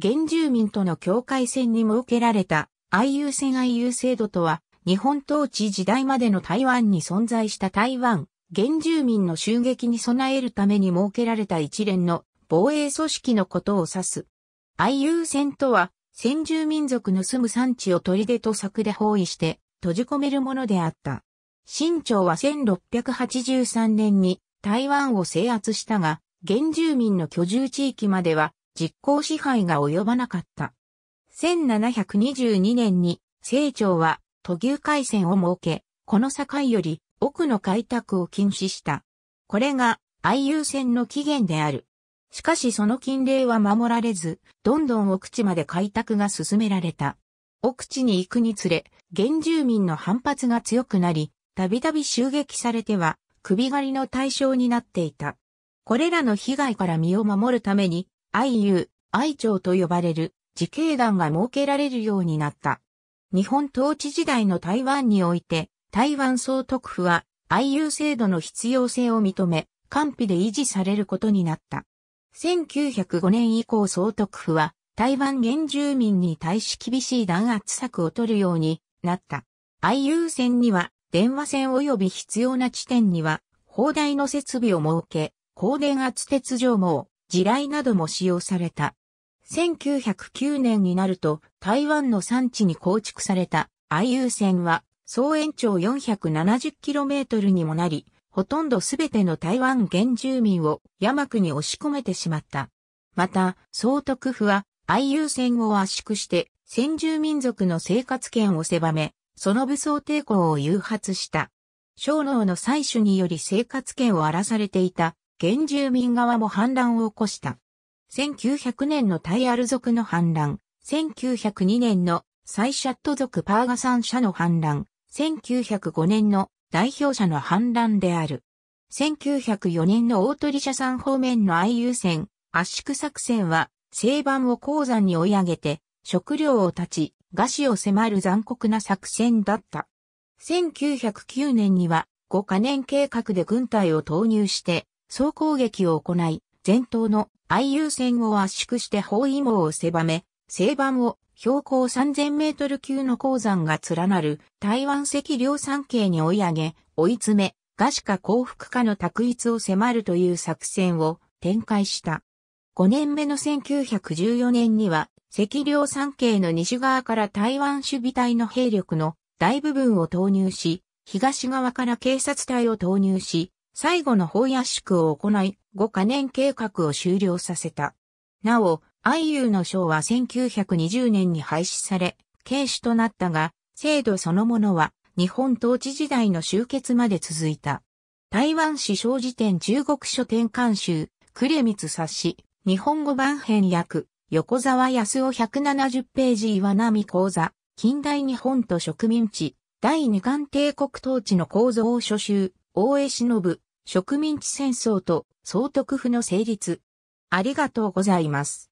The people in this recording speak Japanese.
原住民との境界線に設けられた愛友線愛友制度とは、日本統治時代までの台湾に存在した台湾、原住民の襲撃に備えるために設けられた一連の防衛組織のことを指す。愛友線とは、先住民族の住む産地を取り出と策で包囲して閉じ込めるものであった。清朝は1683年に台湾を制圧したが、原住民の居住地域までは実効支配が及ばなかった。1722年に、清張は、途牛海戦を設け、この境より奥の開拓を禁止した。これが、愛遊船の起源である。しかしその禁令は守られず、どんどん奥地まで開拓が進められた。奥地に行くにつれ、原住民の反発が強くなり、たびたび襲撃されては、首狩りの対象になっていた。これらの被害から身を守るために、愛友、愛町と呼ばれる自警団が設けられるようになった。日本統治時代の台湾において、台湾総督府は愛友制度の必要性を認め、完備で維持されることになった。1905年以降総督府は台湾原住民に対し厳しい弾圧策を取るようになった。愛友線には電話線及び必要な地点には砲台の設備を設け、高電圧鉄条網、地雷なども使用された。1909年になると台湾の産地に構築された IU 線は総延長 470km にもなり、ほとんどすべての台湾原住民を山区に押し込めてしまった。また、総督府は IU 線を圧縮して先住民族の生活圏を狭め、その武装抵抗を誘発した。小脳の採取により生活圏を荒らされていた原住民側も反乱を起こした。1900年のタイアル族の反乱、1902年のサイシャット族パーガサン社の反乱、1905年の代表者の反乱である。1904年の大鳥社さん方面の愛優戦、圧縮作戦は、西盤を鉱山に追い上げて、食料を断ち、餓死を迫る残酷な作戦だった。1909年には、5カ年計画で軍隊を投入して、総攻撃を行い、前頭の愛優戦を圧縮して包囲網を狭め、西盤を標高3000メートル級の鉱山が連なる台湾赤量山系に追い上げ、追い詰め、餓死か降伏かの択一を迫るという作戦を展開した。5年目の1914年には、赤量山系の西側から台湾守備隊の兵力の大部分を投入し、東側から警察隊を投入し、最後の法圧宿を行い、5カ年計画を終了させた。なお、愛友の章は1920年に廃止され、軽視となったが、制度そのものは日本統治時代の終結まで続いた。台湾史小辞典中国書店監修、呉光冊子、日本語版編訳、横沢康夫170ページ岩波講座、近代日本と植民地、第二巻帝国統治の構造を書集、大江忍、植民地戦争と総督府の成立。ありがとうございます。